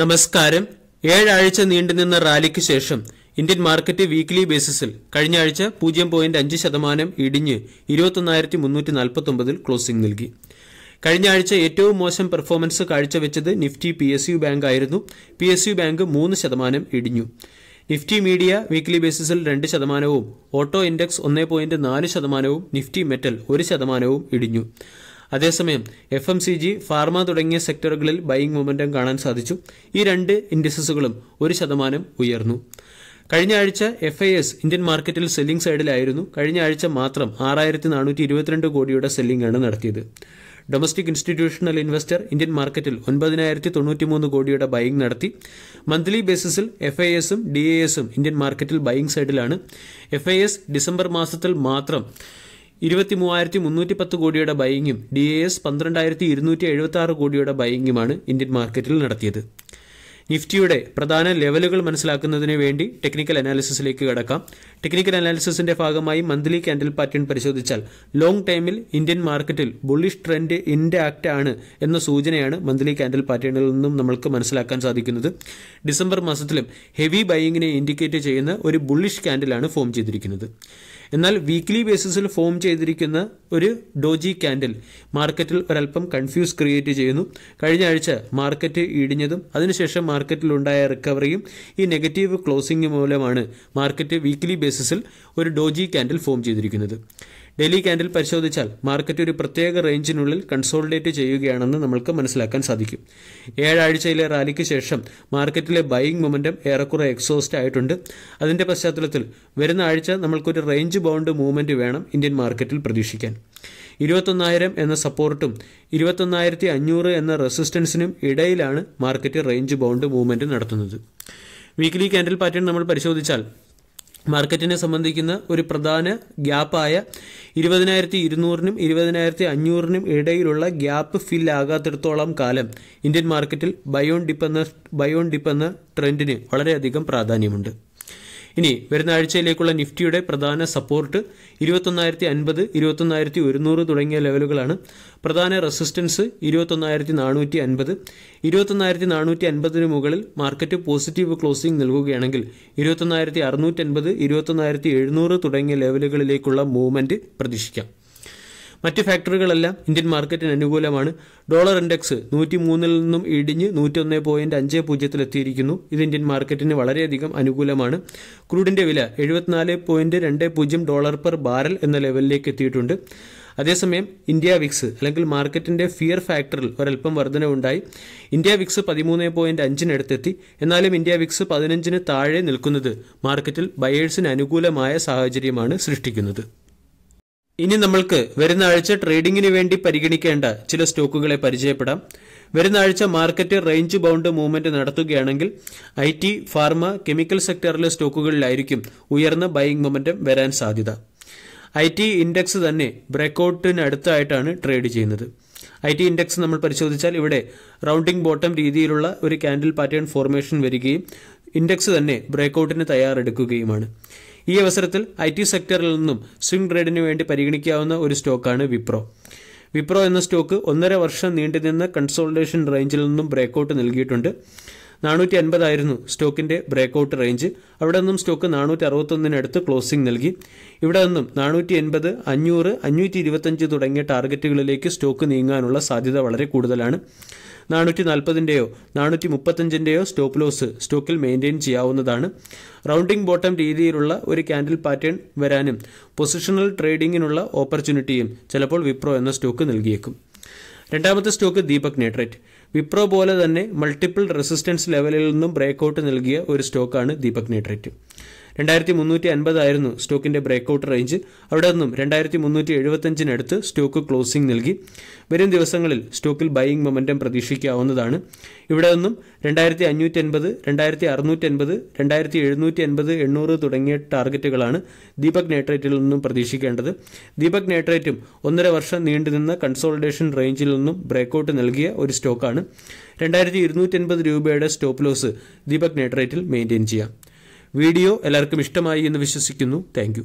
നമസ്കാരം ഏഴാഴ്ച നീണ്ടുനിന്ന റാലിക്ക് ശേഷം ഇന്ത്യൻ മാർക്കറ്റ് വീക്ക്ലി ബേസിസിൽ കഴിഞ്ഞ ആഴ്ച പൂജ്യം പോയിന്റ് അഞ്ച് ശതമാനം ഇടിഞ്ഞ് ഇരുപത്തൊന്നായിരത്തി മുന്നൂറ്റി ക്ലോസിംഗ് നൽകി കഴിഞ്ഞ ആഴ്ച ഏറ്റവും മോശം പെർഫോമൻസ് കാഴ്ചവെച്ചത് Nifty P S U bank ആയിരുന്നു പി എസ് യു ബാങ്ക് മൂന്ന് ശതമാനം ഇടിഞ്ഞു നിഫ്റ്റി മീഡിയ വീക്ക്ലി ബേസിസിൽ രണ്ട് ശതമാനവും ഓട്ടോ ഇൻഡെക്സ് ഒന്ന് പോയിന്റ് നാല് ശതമാനവും നിഫ്റ്റി മെറ്റൽ ഒരു ശതമാനവും ഇടിഞ്ഞു അതേസമയം F M C G pharma തുടങ്ങിയ സെക്ടറുകളിൽ ബൈയിങ് മൊമെന്റം കാണാൻ സാധിച്ചു ഈ രണ്ട് ഇൻഡിസസുകളും ഒരു ശതമാനം ഉയർന്നു കഴിഞ്ഞ ആഴ്ച എഫ് ഐ എസ് ഇന്ത്യൻ മാർക്കറ്റിൽ സെല്ലിംഗ് സൈഡിലായിരുന്നു കഴിഞ്ഞ ആഴ്ച മാത്രം ആറായിരത്തി നാനൂറ്റി ഇരുപത്തിരണ്ട് കോടിയുടെ സെല്ലിംഗാണ് നടത്തിയത് ഡൊമസ്റ്റിക് ഇൻസ്റ്റിറ്റ്യൂഷണൽ ഇൻവെസ്റ്റർ ഇന്ത്യൻ മാർക്കറ്റിൽ ഒൻപതിനായിരത്തി തൊണ്ണൂറ്റിമൂന്ന് കോടിയുടെ ബൈയിങ് നടത്തി മന്ത്ലി ബേസിസിൽ എഫ് ഐ എസും ഡി എ എസും ഇന്ത്യൻ മാർക്കറ്റിൽ ബൈയിങ് സൈഡിലാണ് എഫ് ഐ എസ് ഡിസംബർ മാസത്തിൽ മാത്രം ഇരുപത്തി മൂവായിരത്തി മുന്നൂറ്റി പത്ത് കോടിയുടെ ബൈയിങ്ങും ഡി എ എസ് പന്ത്രണ്ടായിരത്തി ഇരുന്നൂറ്റി എഴുപത്തി ആറ് കോടിയുടെ ബൈയിങ്ങുമാണ് ഇന്ത്യൻ മാർക്കറ്റിൽ നടത്തിയത് നിഫ്റ്റിയുടെ പ്രധാന ലെവലുകൾ മനസ്സിലാക്കുന്നതിന് വേണ്ടി ടെക്നിക്കൽ അനാലിസിസിലേക്ക് കടക്കാം ടെക്നിക്കൽ അനാലിസിസിന്റെ ഭാഗമായി മന്ത്ലി കാൻഡിൽ പാറ്റേൺ പരിശോധിച്ചാൽ ലോങ് ടൈമിൽ ഇന്ത്യൻ മാർക്കറ്റിൽ ബുള്ളിഷ് ട്രെൻഡ് ആക്ട് ആണ് എന്ന സൂചനയാണ് മന്ത്ലി കാൻഡിൽ പാറ്റേണിൽ നിന്നും നമ്മൾക്ക് മനസ്സിലാക്കാൻ സാധിക്കുന്നത് ഡിസംബർ മാസത്തിലും ഹെവി ബൈയിങ്ങിനെ ഇൻഡിക്കേറ്റ് ചെയ്യുന്ന ഒരു ബുള്ളിഷ് കാൻഡിലാണ് ഫോം ചെയ്തിരിക്കുന്നത് എന്നാൽ വീക്ക്ലി ബേസിസിൽ ഫോം ചെയ്തിരിക്കുന്ന ഒരു ഡോജി ക്യാൻഡിൽ മാർക്കറ്റിൽ ഒരല്പം കൺഫ്യൂസ് ക്രിയേറ്റ് ചെയ്യുന്നു കഴിഞ്ഞ ആഴ്ച മാർക്കറ്റ് ഇടിഞ്ഞതും അതിനുശേഷം മാർക്കറ്റിലുണ്ടായ റിക്കവറിയും ഈ നെഗറ്റീവ് ക്ലോസിംഗ് മൂലമാണ് മാർക്കറ്റ് വീക്ക്ലി ബേസിസിൽ ഒരു ഡോജി ക്യാൻഡിൽ ഫോം ചെയ്തിരിക്കുന്നത് ഡെയിലി ക്യാൻഡിൽ പരിശോധിച്ചാൽ മാർക്കറ്റ് ഒരു പ്രത്യേക റേഞ്ചിനുള്ളിൽ കൺസോളിഡേറ്റ് ചെയ്യുകയാണെന്ന് നമ്മൾക്ക് മനസ്സിലാക്കാൻ സാധിക്കും ഏഴാഴ്ചയിലെ റാലിക്ക് ശേഷം മാർക്കറ്റിലെ ബൈയിങ് മൊമെൻറ്റം ഏറെക്കുറെ എക്സോസ്റ്റ് ആയിട്ടുണ്ട് അതിൻ്റെ പശ്ചാത്തലത്തിൽ വരുന്ന ആഴ്ച നമ്മൾക്കൊരു റേഞ്ച് ബൗണ്ട് മൂവ്മെൻറ്റ് വേണം ഇന്ത്യൻ മാർക്കറ്റിൽ പ്രതീക്ഷിക്കാൻ ഇരുപത്തൊന്നായിരം എന്ന സപ്പോർട്ടും ഇരുപത്തൊന്നായിരത്തി അഞ്ഞൂറ് എന്ന റെസിസ്റ്റൻസിനും ഇടയിലാണ് മാർക്കറ്റ് റേഞ്ച് ബൗണ്ട് മൂവ്മെൻറ്റ് നടത്തുന്നത് വീക്ക്ലി ക്യാൻഡിൽ പാറ്റേൺ നമ്മൾ പരിശോധിച്ചാൽ മാർക്കറ്റിനെ സംബന്ധിക്കുന്ന ഒരു പ്രധാന ഗ്യാപ്പായ ഇരുപതിനായിരത്തി ഇരുന്നൂറിനും ഇരുപതിനായിരത്തി അഞ്ഞൂറിനും ഇടയിലുള്ള ഗ്യാപ്പ് ഫിൽ ആകാത്തിടത്തോളം കാലം ഇന്ത്യൻ മാർക്കറ്റിൽ ബയോൺ ഡിപ്പ് എന്ന ബയോൺ ഡിപ്പ് എന്ന ട്രെൻഡിന് വളരെയധികം പ്രാധാന്യമുണ്ട് ഇനി വരുന്ന ആഴ്ചയിലേക്കുള്ള നിഫ്റ്റിയുടെ പ്രധാന സപ്പോർട്ട് ഇരുപത്തൊന്നായിരത്തി അൻപത് ഇരുപത്തൊന്നായിരത്തി ഒരുന്നൂറ് തുടങ്ങിയ ലെവലുകളാണ് പ്രധാന റെസിസ്റ്റൻസ് ഇരുപത്തൊന്നായിരത്തി നാനൂറ്റി അൻപത് ഇരുപത്തൊന്നായിരത്തി നാനൂറ്റി അൻപതിന് മുകളിൽ മാർക്കറ്റ് പോസിറ്റീവ് ക്ലോസിംഗ് നൽകുകയാണെങ്കിൽ ഇരുപത്തൊന്നായിരത്തി അറുന്നൂറ്റൻപത് ഇരുപത്തൊന്നായിരത്തി എഴുന്നൂറ് തുടങ്ങിയ ലെവലുകളിലേക്കുള്ള മൂവ്മെൻറ്റ് പ്രതീക്ഷിക്കാം മറ്റ് ഫാക്ടറികളെല്ലാം ഇന്ത്യൻ മാർക്കറ്റിന് അനുകൂലമാണ് ഡോളർ ഇൻഡെക്സ് നൂറ്റി മൂന്നിൽ നിന്നും ഇടിഞ്ഞ് ഒന്ന് പോയിന്റ് അഞ്ച് എത്തിയിരിക്കുന്നു ഇത് ഇന്ത്യൻ മാർക്കറ്റിന് വളരെയധികം അനുകൂലമാണ് ക്രൂഡിന്റെ വില എഴുപത്തിനാല് പോയിന്റ് രണ്ട് പൂജ്യം ഡോളർ പെർ ബാരൽ എന്ന ലെവലിലേക്ക് എത്തിയിട്ടുണ്ട് അതേസമയം ഇന്ത്യ വിക്സ് അല്ലെങ്കിൽ മാർക്കറ്റിന്റെ ഫിയർ ഫാക്ടറിൽ ഒരൽപ്പം വർധനവുണ്ടായി ഇന്ത്യ വിക്സ് പതിമൂന്ന് പോയിന്റ് അഞ്ചിനടുത്തെത്തി എന്നാലും ഇന്ത്യ വിക്സ് പതിനഞ്ചിന് താഴെ നിൽക്കുന്നത് മാർക്കറ്റിൽ ബയേഴ്സിന് അനുകൂലമായ സാഹചര്യമാണ് സൃഷ്ടിക്കുന്നത് ഇനി നമ്മൾക്ക് വരുന്ന ആഴ്ച ട്രേഡിംഗിന് വേണ്ടി പരിഗണിക്കേണ്ട ചില സ്റ്റോക്കുകളെ പരിചയപ്പെടാം വരുന്ന ആഴ്ച മാർക്കറ്റ് റേഞ്ച് ബൗണ്ട് മൂവ്മെന്റ് നടത്തുകയാണെങ്കിൽ ഐ ടി ഫാർമ കെമിക്കൽ സെക്ടറിലെ സ്റ്റോക്കുകളിലായിരിക്കും ഉയർന്ന ബൈയിങ് മൊമെന്റം വരാൻ സാധ്യത ഐ ടി ഇൻഡെക്സ് തന്നെ ബ്രേക്ക്ഔട്ടിന് അടുത്തായിട്ടാണ് ട്രേഡ് ചെയ്യുന്നത് ഐ ടി ഇൻഡെക്സ് നമ്മൾ പരിശോധിച്ചാൽ ഇവിടെ റൗണ്ടിംഗ് ബോട്ടം രീതിയിലുള്ള ഒരു കാൻഡിൽ പാറ്റേൺ ഫോർമേഷൻ വരികയും ഇൻഡെക്സ് തന്നെ ബ്രേക്ക്ഔട്ടിന് തയ്യാറെടുക്കുകയുമാണ് ഈ അവസരത്തിൽ ഐ ടി സെക്ടറിൽ നിന്നും സ്വിംഗ് ട്രേഡിന് വേണ്ടി പരിഗണിക്കാവുന്ന ഒരു സ്റ്റോക്കാണ് വിപ്രോ വിപ്രോ എന്ന സ്റ്റോക്ക് ഒന്നര വർഷം നീണ്ടുനിന്ന കൺസോൾട്ടേഷൻ റേഞ്ചിൽ നിന്നും ബ്രേക്കൗട്ട് നൽകിയിട്ടുണ്ട് നാനൂറ്റി അൻപതായിരുന്നു സ്റ്റോക്കിന്റെ ബ്രേക്കൌട്ട് റേഞ്ച് അവിടെ നിന്നും സ്റ്റോക്ക് നാനൂറ്റി അറുപത്തൊന്നിനടുത്ത് ക്ലോസിംഗ് നൽകി ഇവിടെ നിന്നും നാനൂറ്റി എൺപത് അഞ്ഞൂറ് അഞ്ഞൂറ്റി ഇരുപത്തഞ്ച് തുടങ്ങിയ ടാർഗറ്റുകളിലേക്ക് സ്റ്റോക്ക് നീങ്ങാനുള്ള സാധ്യത വളരെ കൂടുതലാണ് നാനൂറ്റി നാൽപ്പതിൻ്റെയോ നാനൂറ്റി മുപ്പത്തഞ്ചിൻ്റെയോ സ്റ്റോപ്പ് ലോസ് സ്റ്റോക്കിൽ മെയിൻറ്റെയിൻ ചെയ്യാവുന്നതാണ് റൗണ്ടിംഗ് ബോട്ടം രീതിയിലുള്ള ഒരു ക്യാൻഡിൽ പാറ്റേൺ വരാനും പൊസിഷണൽ ട്രേഡിങ്ങിനുള്ള ഓപ്പർച്യൂണിറ്റിയും ചിലപ്പോൾ വിപ്രോ എന്ന സ്റ്റോക്ക് നൽകിയേക്കും രണ്ടാമത്തെ സ്റ്റോക്ക് ദീപക് നൈട്രേറ്റ് വിപ്രോ പോലെ തന്നെ മൾട്ടിപ്പിൾ റെസിസ്റ്റൻസ് ലെവലിൽ നിന്നും ബ്രേക്ക് ഔട്ട് നൽകിയ ഒരു സ്റ്റോക്കാണ് ദീപക് നൈട്രേറ്റ് രണ്ടായിരത്തി മുന്നൂറ്റി അൻപതായിരുന്നു സ്റ്റോക്കിന്റെ ബ്രേക്കൌട്ട് റേഞ്ച് അവിടെ നിന്നും രണ്ടായിരത്തി മുന്നൂറ്റി എഴുപത്തഞ്ചിനടുത്ത് സ്റ്റോക്ക് ക്ലോസിംഗ് നൽകി വരും ദിവസങ്ങളിൽ സ്റ്റോക്കിൽ ബൈയിങ് മൊമെന്റം പ്രതീക്ഷിക്കാവുന്നതാണ് ഇവിടെ നിന്നും രണ്ടായിരത്തി അഞ്ഞൂറ്റി അൻപത് രണ്ടായിരത്തി അറുന്നൂറ്റി അൻപത് രണ്ടായിരത്തി എഴുന്നൂറ്റി അൻപത് എണ്ണൂറ് തുടങ്ങിയ ടാർഗറ്റുകളാണ് ദീപക് നേട്രേറ്റിൽ നിന്നും പ്രതീക്ഷിക്കേണ്ടത് ദീപക് നേട്രേറ്റും ഒന്നര വർഷം നീണ്ടുനിന്ന കൺസോളിഡേഷൻ റേഞ്ചിൽ നിന്നും ബ്രേക്കൌട്ട് നൽകിയ ഒരു സ്റ്റോക്കാണ് രണ്ടായിരത്തി ഇരുന്നൂറ്റി അൻപത് രൂപയുടെ സ്റ്റോപ്പ് ലോസ് ദീപക് നേട്രേറ്റിൽ മെയിൻറ്റെയിൻ ചെയ്യാം വീഡിയോ എല്ലാവർക്കും ഇഷ്ടമായി എന്ന് വിശ്വസിക്കുന്നു താങ്ക്